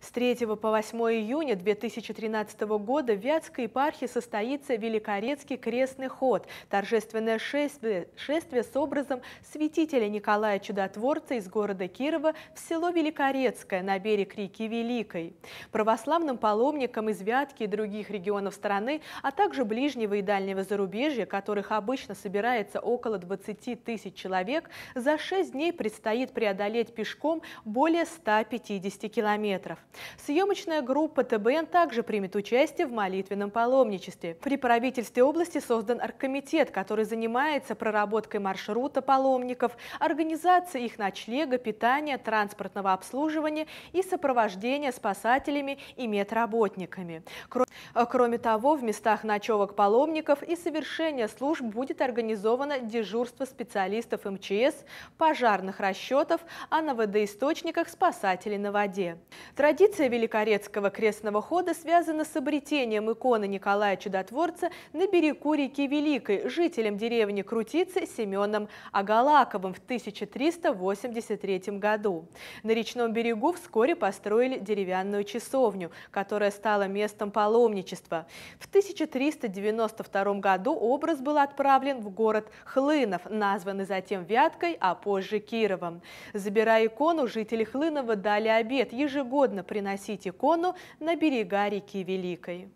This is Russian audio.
С 3 по 8 июня 2013 года в Вятской епархии состоится Великорецкий крестный ход, торжественное шествие, шествие с образом святителя Николая Чудотворца из города Кирова в село Великорецкое на берег реки Великой. Православным паломникам из Вятки и других регионов страны, а также ближнего и дальнего зарубежья, которых обычно собирается около 20 тысяч человек, за 6 дней предстоит преодолеть пешком более 150 километров. Съемочная группа ТБН также примет участие в молитвенном паломничестве. При правительстве области создан оргкомитет, который занимается проработкой маршрута паломников, организацией их ночлега, питания, транспортного обслуживания и сопровождения спасателями и медработниками. Э, кроме того, в местах ночевок паломников и совершения служб будет организовано дежурство специалистов МЧС, пожарных расчетов, а на водоисточниках спасателей на воде. Традиция Традиция Великорецкого крестного хода связана с обретением иконы Николая Чудотворца на берегу реки Великой жителем деревни Крутицы Семеном Агалаковым в 1383 году. На речном берегу вскоре построили деревянную часовню, которая стала местом паломничества. В 1392 году образ был отправлен в город Хлынов, названный затем Вяткой, а позже Кировом. Забирая икону, жители Хлынова дали обед ежегодно приносить икону на берега реки Великой.